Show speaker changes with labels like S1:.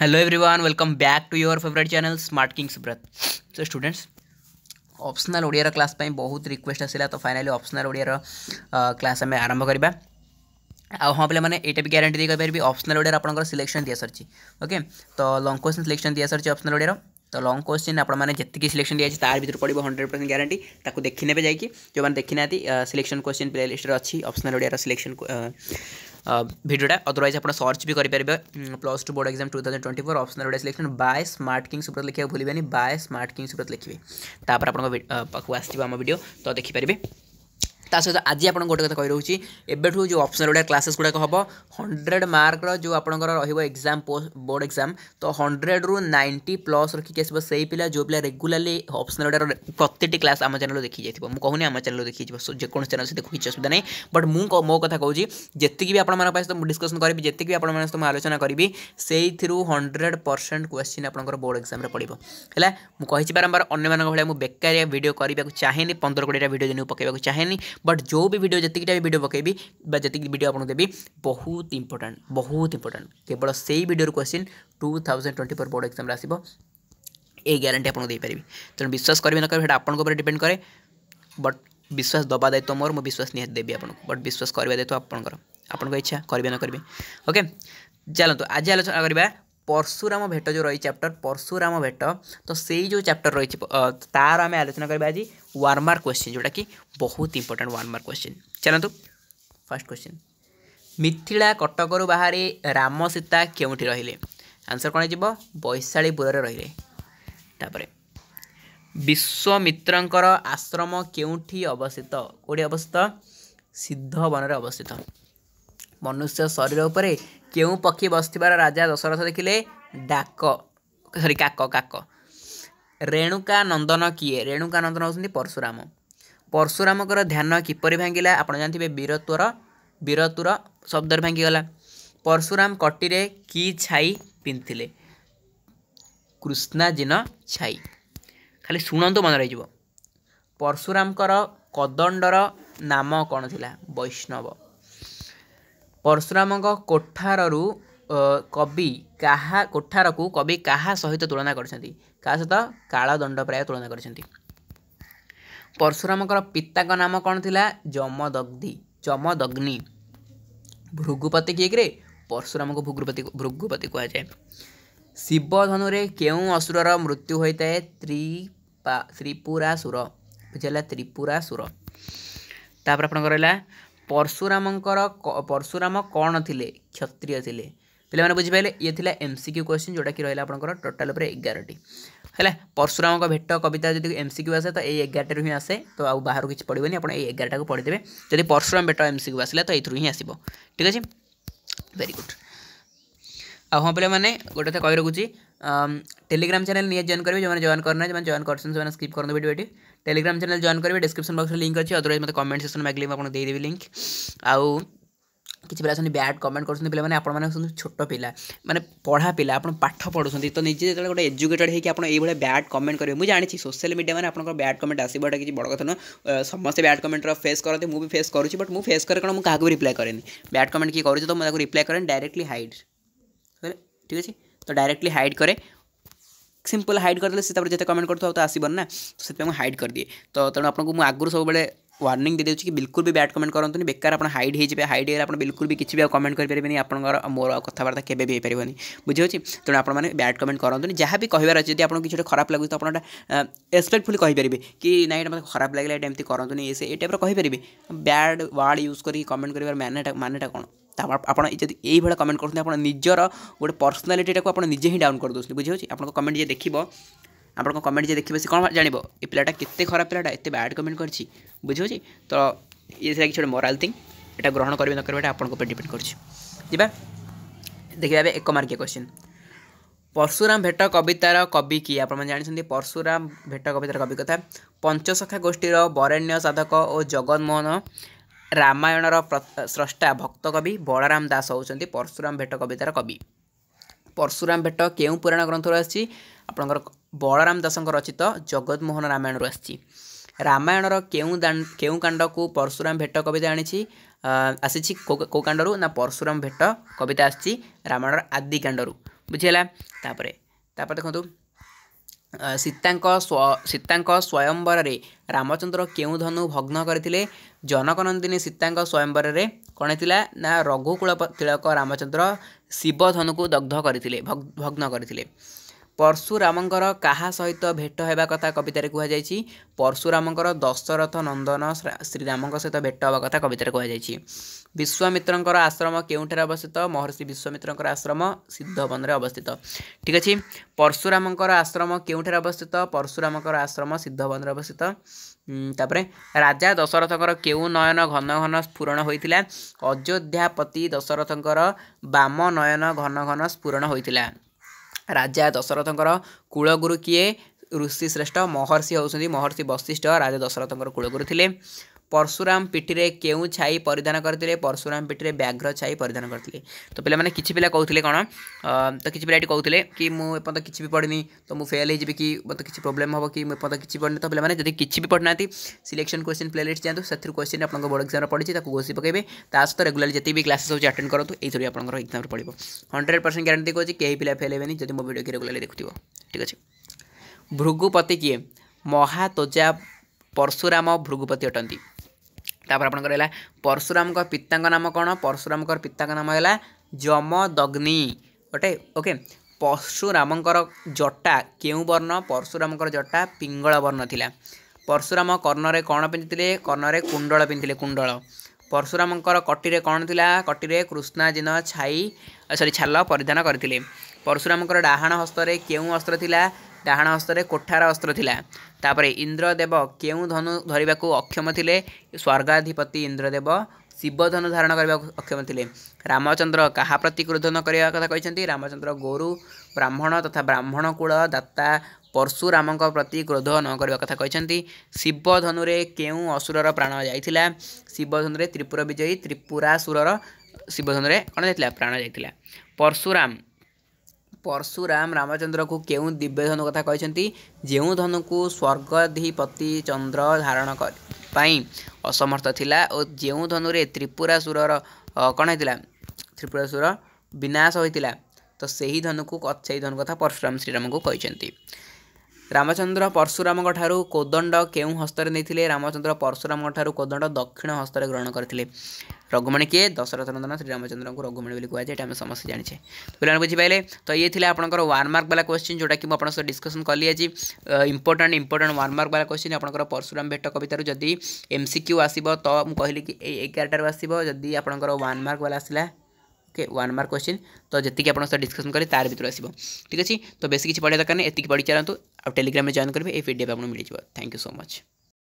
S1: hello everyone welcome back to your favourite channel smart king Subrat so students optional Odia class पे बहुत request आसा तो finally optional Odia class आम आरंभ करवा आ हाँ पे मैंने यहाँ भी ग्यारंटी दे पारि ऑप्शनल ओडिया आप सिलेक्शन दि सारी ओके तो लंग क्वेश्चन सिलेक्शन दि सारी ऑप्शनल ओडिया तो लंग क्वेश्चन आपने की सिलेक्शन दिखाई तार भर पड़ो हंड्रेड परसेंट ग्यारंटी ताक देखने जाइए जो मैंने देखी ना सिलेक्शन क्वेश्चन प्ले लिस्टर अच्छी ऑप्शनल ओडिया सिलेक्शन ভিডিওটা অদরওয়াইজ আপনার সর্চ বি করে পারবে plus two board exam two thousand twenty four optional Odia selection by smart kings উপরে লিখে ভুলবেনি বাই স্মার্ট কিংস উপরে লিখবে তাপরে আপনার পাখু আসবে আমার ভিডিও তো দেখিপারে ତା ସହିତ ଆଜି ଆପଣଙ୍କୁ ଗୋଟେ କଥା କହି ରହୁଛି ଏବେଠୁ ଯେଉଁ ଅପସନାଲ୍ ଗୁଡ଼ା କ୍ଲାସେସ୍ ଗୁଡ଼ାକ ହେବ ହଣ୍ଡ୍ରେଡ଼ ମାର୍କର ଯେଉଁ ଆପଣଙ୍କର ରହିବ ଏକ୍ଜାମ୍ ବୋର୍ଡ଼ ଏକ୍ଜାମ୍ ତ ହଣ୍ଡ୍ରେଡ଼ରୁ ନାଇଣ୍ଟି ପ୍ଲସ୍ ରଖିକି ଆସିବ ସେଇ ପିଲା ଯେଉଁ ପିଲା ରେଗୁଲାରଲି ଅପସନାଲ୍ ଗୁଡ଼ାର ପ୍ରତ୍ୟେକଟି କ୍ଲାସ୍ ଆମ ଚ୍ୟାନେଲ୍ରୁ ଦେଖିଯାଇଥିବ ମୁଁ କହୁନି ଆମ ଚ୍ୟାନେଲ୍ରୁ ଦେଖିଯିବ ଯେକୌଣସି ଚ୍ୟାନେଲ୍ ସହିତ କିଛି ଅସୁବିଧା ନାହିଁ ବଟ୍ ମୁଁ ମୋ କଥା କହୁଛି ଯେତିକି ବି ଆପଣମାନଙ୍କ ପାଇଁ ମୁଁ ଡିସ୍କସନ୍ କରିବି ଯେତିକି ବି ଆପଣମାନଙ୍କ ସହିତ ମୁଁ ଆଲୋଚନା କରିବି ସେଇଥିରୁ ହଣ୍ଡ୍ରେଡ଼ ପରସେଣ୍ଟ କ୍ୱେଶ୍ଚିନ୍ ଆପଣଙ୍କର ବୋର୍ଡ଼ ଏକ୍ଜାମ୍ରେ ପଡ଼ିବ ହେଲା ମୁଁ କହିଛି ବାରମ୍ବାର ଅନ୍ୟମାନଙ୍କ ଭଳିଆ ମୁଁ ବେକାରିଆ ଭିଡ଼ିଓ କରିବାକୁ ଚାହେଁନି ପନ୍ଦର କୋଡ଼ିଏଟା ଭିଡ଼ିଓ ଦିନକୁ ପକାଇବାକୁ ଚାହେଁନି बट जो भी वीडियो जितकी भी वीडियो पकेबी जितकी वीडियो आपको देवी बहुत इंपोर्टेंट बहुत इंपोर्टेंट केवल से ही video question two thousand twenty four board exam आसो ये ग्यारंटी आपको देपर तेनाली विश्वास करेंगे न करेंगे आपको डिपेंड कै बट विश्वास दबा दायित्व तो मोर मुझे विश्वास निवि आपको बट विश्वास करवा दायित्व आप इच्छा करेंगे न करेंगे ओके चलो तो आज आलोचना करवा পরশুরাম ଭେଟ ଯେଉଁ ରହିଛି চ্যাপ্টর পরশুরাম ଭେଟ ତ ସେଇ ଯେଉଁ চ্যাপ্টর ରହିଛି ତାର ଆମେ ଆଲୋଚନା କରିବା ଆଜି ওয়ার্মার কোশ্চিন ଯେଉଁଟାକି ବହୁତ বহুত ইম্পর্টাট କ୍ୱେଶ୍ଚିନ୍ ଚାଲନ୍ତୁ ଫାର୍ଷ୍ଟ କ୍ୱେଶ୍ଚିନ୍ ମିଥିଳା କଟକରୁ ବାହାରି ରାମ ସୀତା କେଉଁଠି ରହିଲେ ଆନ୍ସର୍ କ'ଣ ହେଇଯିବ ବୈଶାଳୀପୁରରେ ରହିଲେ ତାପରେ ବିଶ୍ୱମିତ୍ରଙ୍କର ଆଶ୍ରମ କେଉଁଠି ଅବସ୍ଥିତ କେଉଁଠି ଅବସ୍ଥିତ ସିଦ୍ଧବନରେ ଅବସ୍ଥିତ ମନୁଷ୍ୟ ଶରୀର ଉପରେ କେଉଁ ପକ୍ଷୀ ବସିଥିବାର ରାଜା ଦଶରଥ ଦେଖିଲେ ଡାକ ସରି କାକ କାକ ରେଣୁକା ନନ୍ଦନ କିଏ ରେଣୁକା ନନ୍ଦନ ହେଉଛନ୍ତି ପରଶୁରାମ ପରଶୁରାମଙ୍କର ଧ୍ୟାନ କିପରି ଭାଙ୍ଗିଲା ଆପଣ ଜାଣିଥିବେ ବୀରତ୍ୱର ବୀରତ୍ୱର ଶବ୍ଦରେ ଭାଙ୍ଗିଗଲା ପରଶୁରାମ କଟିରେ କି ଛାଇ ପିନ୍ଧିଥିଲେ କୃଷ୍ଣାଜିନ ଛାଇ ଖାଲି ଶୁଣନ୍ତୁ ମନେ ରହିଯିବ ପରଶୁରାମଙ୍କର କଦଣ୍ଡର ନାମ କ'ଣ ଥିଲା ବୈଷ୍ଣବ ପର୍ଶୁରାମଙ୍କ କୋଠାରରୁ କବି କାହା କୋଠାରକୁ କବି କାହା ସହିତ ତୁଳନା କରିଛନ୍ତି କାହା ସହିତ କାଳଦଣ୍ଡ ପ୍ରାୟ ତୁଳନା କରିଛନ୍ତି ପର୍ଶୁରାମଙ୍କର ପିତାଙ୍କ ନାମ କ'ଣ ଥିଲା ଯମଦଗ୍ଧି ଯମଦଗ୍ନି ଭୃଗୁପତି କିଏ କିରେ ପର୍ଶୁରାମକୁ ଭୃଗୁପତି ଭୃଗୁପତି କୁହାଯାଏ ଶିବଧନୁରେ କେଉଁ ଅସୁରର ମୃତ୍ୟୁ ହୋଇଥାଏ ତ୍ରିପା ତ୍ରିପୁରାସୁର ବୁଝିଲା ତ୍ରିପୁରାସୁର ତାପରେ ଆପଣଙ୍କର ହେଲା ପର୍ଶୁରାମଙ୍କର ପର୍ଶୁରାମ କ'ଣ ଥିଲେ କ୍ଷତ୍ରିୟ ଥିଲେ ପିଲାମାନେ ବୁଝିପାରିଲେ ଇଏ ଥିଲା ଏମ୍ ସି କ୍ୟୁ କ୍ୱେଶ୍ଚିନ୍ ଯେଉଁଟାକି ରହିଲା ଆପଣଙ୍କର ଟୋଟାଲ୍ ଉପରେ ଏଗାରଟି ହେଲା ପର୍ଶୁରାମଙ୍କ ଭେଟ କବିତା ଯଦି ଏମ୍ ସି କ୍ୟୁ ଆସେ ତ ଏଇ ଏଗାରଟାରୁ ହିଁ ଆସେ ତ ଆଉ ବାହାରୁ କିଛି ପଡ଼ିବନି ଆପଣ ଏଇ ଏଗାରଟାକୁ ପଢ଼ିଦେବେ ଯଦି ପର୍ଶୁରାମ ଭେଟ ଏମ୍ ସି କ୍ୟୁ ଆସିଲା ତ ଏଇଥିରୁ ହିଁ ଆସିବ ଠିକ୍ ଅଛି ଭେରି ଗୁଡ଼୍ ଆଉ ହଁ ପିଲାମାନେ ଗୋଟେ କଥା କହି ରଖୁଛି टेलीग्राम चैनल नहीं जॉइन करेंगे जो मैंने जॉइन करना है जो जॉइन करते हैं स्किप करते video video telegram channel join करेंगे डिस्क्रिप्शन बक्स में लिंक अच्छी अदरवाइज मैं कमेंट तो सेक्शन में मैगली आपको देदेवी लिंक आउ किसी पे अच्छा बैड कमेंट करते पे आप छोट पिला मैंने पढ़ा पिला तो आप पाठ पढ़ु तो निजे जो गोटे एजुकेटेड होगी आप ये ब्याड कमेंट करेंगे मुझे जानी सोशल मीडिया मैंने आप ब्याड कमेंट आस कि बड़ कथ समस्त बैड कमेंटर फेस करते मुझे फेस करुँचे बट मुझ फेस करे कौन मुझे क्या रिप्लाई करेनी बैड कमेंट किए कर रिप्लाई करें डायरेक्टली हाइड ठीक है तो डायरेक्टली हाइड करे ସିମ୍ପଲ୍ ହାଇଡ଼୍ କରିଦେଲେ ସେ ତାପରେ ଯେତେ କମେଣ୍ଟ କରୁଥିବ ତ ଆସିବନି ନା ତ ସେଥିପାଇଁ ମୁଁ ହାଇଡ଼୍ କରିଦିଏ ତ ତେଣୁ ଆପଣଙ୍କୁ ମୁଁ ଆଗରୁ ସବୁବେଳେ ୱାର୍ଣ୍ଣିଂ ଦେଇଦେଉଛି କି ବିଲକୁଲ ବି ବ୍ୟାଟ୍ କମେଣ୍ଟ କରନ୍ତୁନି ବେକାର ଆପଣ ହାଇଡ଼୍ ହେଇଯିବେ ହାଇଡ଼୍ ହେଇଗଲେ ଆପଣ ବିଲକୁଲ ବି କିଛି ବି ଆଉ କମେଣ୍ଟ କରିପାରିବେନି ଆପଣଙ୍କର ମୋର କଥାବାର୍ତ୍ତା କେବେ ବି ହେଇପାରିବନି ବୁଝିହେଉଛି ତେଣୁ ଆପଣମାନେ ବ୍ୟାଟ୍ କମେଣ୍ଟ କରନ୍ତୁନି ଯାହା ବି କହିବାର ଅଛି ଯଦି ଆପଣଙ୍କୁ କିଛି ଗୋଟେ ଖରାପ ଲାଗୁଛି ତ ଆପଣ ଏଇଟା ରେସ୍ପେକ୍ଟଫୁଲି କହିପାରିବେ କି ନାଇଁ ଏଇଟା ମୋତେ ଖରାପ ଲାଗିଲା ଏଇଟା ଏମିତି କରନ୍ତୁନି ଏ ସେ ଏ ଟାଇପ୍ର କହିପାରିବେ ବ୍ୟାଡ୍ ୱାର୍ଡ଼ ୟୁଜ୍ କରିକି କମେଣ୍ଟ କରିବାର ମ୍ୟାନେଟା ମାନେଟା କ'ଣ ଆପଣ ଯଦି ଏଇଭଳିଆ କମେଣ୍ଟ କରୁଛନ୍ତି ଆପଣ ନିଜର ଗୋଟେ ପର୍ସନାଲିଟିଟାକୁ ଆପଣ ନିଜେ ହିଁ ଡାଉନ୍ କରିଦେଉଛନ୍ତି ବୁଝିହେଉଛି ଆପଣଙ୍କ କମେଣ୍ଟ ଯିଏ ଦେଖିବ ଆପଣଙ୍କ କମେଣ୍ଟ ଯିଏ ଦେଖିବ ସେ କ'ଣ ଜାଣିବ ଏ ପିଲାଟା କେତେ ଖରାପ ପିଲାଟା ଏତେ ବ୍ୟାଡ଼ କମେଣ୍ଟ କରିଛି ବୁଝିହେଉଛି ତ ଇଏ ସେଟା କିଛି ଗୋଟେ ମୋରାଲ୍ ଥିଙ୍ଗ এটা গ্রহণ করবে না করবে এটা আপনার উপরে ডিপেন্ড করছে যা দেখবা এবে এক মার্কিয়া কোশ্চিন পরশুরাম ভেট কবিতার কবি কি আপনার জাঁচান পরশুরাম ভেট কবিতার কবি কথা পঞ্চসখা গোষ্ঠীর বরেণ্য সাধক ও জগন্মোহন ରାମାୟଣର ସ୍ରଷ୍ଟା ଭକ୍ତ କବି ବଳରାମ ଦାସ ହେଉଛନ୍ତି ପର୍ଶୁରାମ ଭେଟ କବିତାର କବି ପର୍ଶୁରାମ ଭେଟ କେଉଁ ପୁରାଣ ଗ୍ରନ୍ଥରୁ ଆସିଛି ଆପଣଙ୍କର ବଳରାମ ଦାସଙ୍କ ରଚିତ ଜଗତମୋହନ ରାମାୟଣରୁ ଆସିଛି ରାମାୟଣର କେଉଁ ଦାଣ କେଉଁ କାଣ୍ଡକୁ ପର୍ଶୁରାମ ଭେଟ କବିତା ଆଣିଛି ଆସିଛି କେଉଁ କାଣ୍ଡରୁ ନା ପର୍ଶୁରାମ ଭେଟ କବିତା ଆସିଛି ରାମାୟଣର ଆଦି କାଣ୍ଡରୁ ବୁଝିହେଲା ତାପରେ ତାପରେ ଦେଖନ୍ତୁ ସୀତାଙ୍କ ସୀତାଙ୍କ ସ୍ୱୟମ୍ବରରେ ରାମଚନ୍ଦ୍ର କେଉଁ ଧନୁ ଭଗ୍ନ କରିଥିଲେ ଜନକ ନନ୍ଦିନୀ ସୀତାଙ୍କ ସ୍ୱୟମ୍ବରରେ କ'ଣ ହେଇଥିଲା ନା ରଘୁକୁଳ ତିଳକ ରାମଚନ୍ଦ୍ର ଶିବଧନୁକୁ ଦଗ୍ଧ କରିଥିଲେ ଭଗ୍ନ କରିଥିଲେ ପର୍ଶୁରାମଙ୍କର କାହା ସହିତ ଭେଟ ହେବା କଥା କବିତାରେ କୁହାଯାଇଛି ପର୍ଶୁରାମଙ୍କର ଦଶରଥ ନନ୍ଦନ ଶ୍ରୀରାମଙ୍କ ସହିତ ଭେଟ ହେବା କଥା କବିତାରେ କୁହାଯାଇଛି ବିଶ୍ୱାମିତ୍ରଙ୍କର ଆଶ୍ରମ କେଉଁଠାରେ ଅବସ୍ଥିତ ମହର୍ଷି ବିଶ୍ୱାମିତ୍ରଙ୍କର ଆଶ୍ରମ ସିଦ୍ଧବନରେ ଅବସ୍ଥିତ ଠିକ୍ ଅଛି ପର୍ଶୁରାମଙ୍କର ଆଶ୍ରମ କେଉଁଠାରେ ଅବସ୍ଥିତ ପର୍ଶୁରାମଙ୍କର ଆଶ୍ରମ ସିଦ୍ଧବନରେ ଅବସ୍ଥିତ ତାପରେ ରାଜା ଦଶରଥଙ୍କର କେଉଁ ନୟନ ଘନ ଘନ ସ୍ଫୁରଣ ହୋଇଥିଲା ଅଯୋଧ୍ୟାପତି ଦଶରଥଙ୍କର ବାମ ନୟନ ଘନ ଘନ ସ୍ଫୁରଣ ହୋଇଥିଲା ରାଜା ଦଶରଥଙ୍କର କୁଳଗୁରୁ କିଏ ଋଷିଶ୍ରେଷ୍ଠ ମହର୍ଷି ହେଉଛନ୍ତି ମହର୍ଷି ବଶିଷ୍ଠ ରାଜା ଦଶରଥଙ୍କର କୁଳଗୁରୁ ଥିଲେ परशुराम पिठी में के छाई परिधान करते परशुराम पिठी में व्याघ्र छाई परिधान करते तो पे मैंने किसी पिला कहते कौन तो किसी पिला कहते कि मुझे किसी भी पढ़नी तो मुझे फेल हो कि मत किसी प्रोब्लेम हम कि किसी पढ़नी तो पे जब किसी भी पढ़ना सिलेक्शन क्वेश्चन प्लेलीस्ट जातु से क्वेश्चन आप बोर्ड एक्जाम पढ़ी गोषि पकेबे सहित रेगुला जितने भी क्लासेस होती अटेंड करो ये सभी आप एक्जाम पड़ो हंड्रेड परसेंट ग्यारंटी कहे कई पिला फेल होनी जब मो भिड की रेगुला देखु ठीक अच्छे भृगुपति किए महातोजा परशुराम भृगुपति अटंती ତା'ପରେ ଆପଣଙ୍କର ହେଲା ପର୍ଶୁରାମଙ୍କ ପିତାଙ୍କ ନାମ କ'ଣ ପର୍ଶୁରାମଙ୍କର ପିତାଙ୍କ ନାମ ହେଲା ଯମଦଗ୍ନି ଗୋଟେ ଓକେ ପର୍ଶୁରାମଙ୍କର ଜଟା କେଉଁ ବର୍ଣ୍ଣ ପର୍ଶୁରାମଙ୍କର ଜଟା ପିଙ୍ଗଳ ବର୍ଣ୍ଣ ଥିଲା ପର୍ଶୁରାମ କର୍ଣ୍ଣରେ କ'ଣ ପିନ୍ଧିଥିଲେ କର୍ଣ୍ଣରେ କୁଣ୍ଡଳ ପିନ୍ଧିଥିଲେ କୁଣ୍ଡଳ ପର୍ଶୁରାମଙ୍କର କଟିରେ କ'ଣ ଥିଲା କଟିରେ କୃଷ୍ଣା ଜିନ ଛାଇ ସରି ଛାଲ ପରିଧାନ କରିଥିଲେ ପର୍ଶୁରାମଙ୍କର ଡାହାଣ ହସ୍ତରେ କେଉଁ ଅସ୍ତ୍ର ଥିଲା ଡାହାଣ ହସ୍ତରେ କୋଠାର ଅସ୍ତ୍ର ଥିଲା ତାପରେ ଇନ୍ଦ୍ରଦେବ କେଉଁ ଧନୁ ଧରିବାକୁ ଅକ୍ଷମ ଥିଲେ ସ୍ୱର୍ଗାଧିପତି ଇନ୍ଦ୍ରଦେବ ଶିବଧନୁ ଧାରଣ କରିବାକୁ ଅକ୍ଷମ ଥିଲେ ରାମଚନ୍ଦ୍ର କାହା ପ୍ରତି କ୍ରୋଧନ କରିବା କଥା କହିଛନ୍ତି ରାମଚନ୍ଦ୍ର ଗୋରୁ ବ୍ରାହ୍ମଣ ତଥା ବ୍ରାହ୍ମଣ କୂଳ ଦାତା ପରଶୁରାମଙ୍କ ପ୍ରତି କ୍ରୋଧ ନ କରିବା କଥା କହିଛନ୍ତି ଶିବଧନୁରେ କେଉଁ ଅସୁରର ପ୍ରାଣ ଯାଇଥିଲା ଶିବଧନୁରେ ତ୍ରିପୁର ବିଜୟୀ ତ୍ରିପୁରାସୁରର ଶିବଧନୁରେ କ'ଣ ଯାଇଥିଲା ପ୍ରାଣ ଯାଇଥିଲା ପରଶୁରାମ को रचन्द्रको दिव्य दिव्यधनु कथा धनु स्वर्गधिपति चन्द्र धारण पनि असमर्थ था जौँ धनु त्रिपुर सुर र कन होइन त्रिपुर सुर विनाश हुन्छ त धनु धनु कथा श्रीराम को श्रीरम ରାମଚନ୍ଦ୍ର ପରଶୁରାମଙ୍କ ଠାରୁ କୋଦଣ୍ଡ କେଉଁ ହସ୍ତରେ ନେଇଥିଲେ ରାମଚନ୍ଦ୍ର ପରଶୁରାମଙ୍କ ଠାରୁ କୋଦଣ୍ଡ ଦକ୍ଷିଣ ହସ୍ତରେ ଗ୍ରହଣ କରିଥିଲେ ରଘୁମଣି କିଏ ଦଶରଥ ନନ୍ଦନ ଶ୍ରୀରାମଚନ୍ଦ୍ରଙ୍କୁ ରଘୁମଣି ବୋଲି କୁହାଯାଏ ଏଇଟା ଆମେ ସମସ୍ତେ ଜାଣିଛେ ପିଲାମାନେ ବୁଝିପାରିଲେ ତ ଇଏ ଥିଲା ଆପଣଙ୍କର ୱାନ୍ ମାର୍କ ବାଲା କ୍ୱେଶ୍ଚିନ୍ ଯେଉଁଟାକି ମୁଁ ଆପଣଙ୍କ ସହ ଡିସ୍କସନ୍ କଲି ଆଜି ଇମ୍ପୋର୍ଟାଣ୍ଟ ଇମ୍ପୋର୍ଟାଣ୍ଟ ୱାନ୍ ମାର୍କ ବାଲା କ୍ୱେଶ୍ଚିନ୍ ଆପଣଙ୍କର ପରଶୁରାମ ଭେଟ କବିତାରୁ ଯଦି ଏମ୍ ସି କ୍ୟୁ ଆସିବ ତ ମୁଁ କହିଲି କି ଏଇ ଏଗାରଟାରୁ ଆସିବ ଯଦି ଆପଣଙ୍କର ୱାନ୍ ମାର୍କ ବାଲା ଆସିଲା ଓକେ ୱାନ୍ ମାର୍କ କ୍ୱେଶ୍ଚିନ୍ ତ ଯେତିକି ଆପଣଙ୍କ ସହିତ ଡିସ୍କସନ୍ କଲେ ତାର ଭିତରୁ ଆସିବ ଠିକ୍ ଅଛି ତ ବେଶୀ କିଛି ପଢ଼ିବା ଦରକାର ନାହିଁ ଏତିକି ପଢ଼ି ଚାଲନ୍ତୁ ଆଉ ଟେଲିଗ୍ରାମରେ ଜଏନ୍ କରିବେ ଏ ପି ଡି ଏଫ୍ ଆପଣଙ୍କୁ ମିଳିଯିବ ଥ୍ୟାଙ୍କ ୟୁ ସୋ ମଚ୍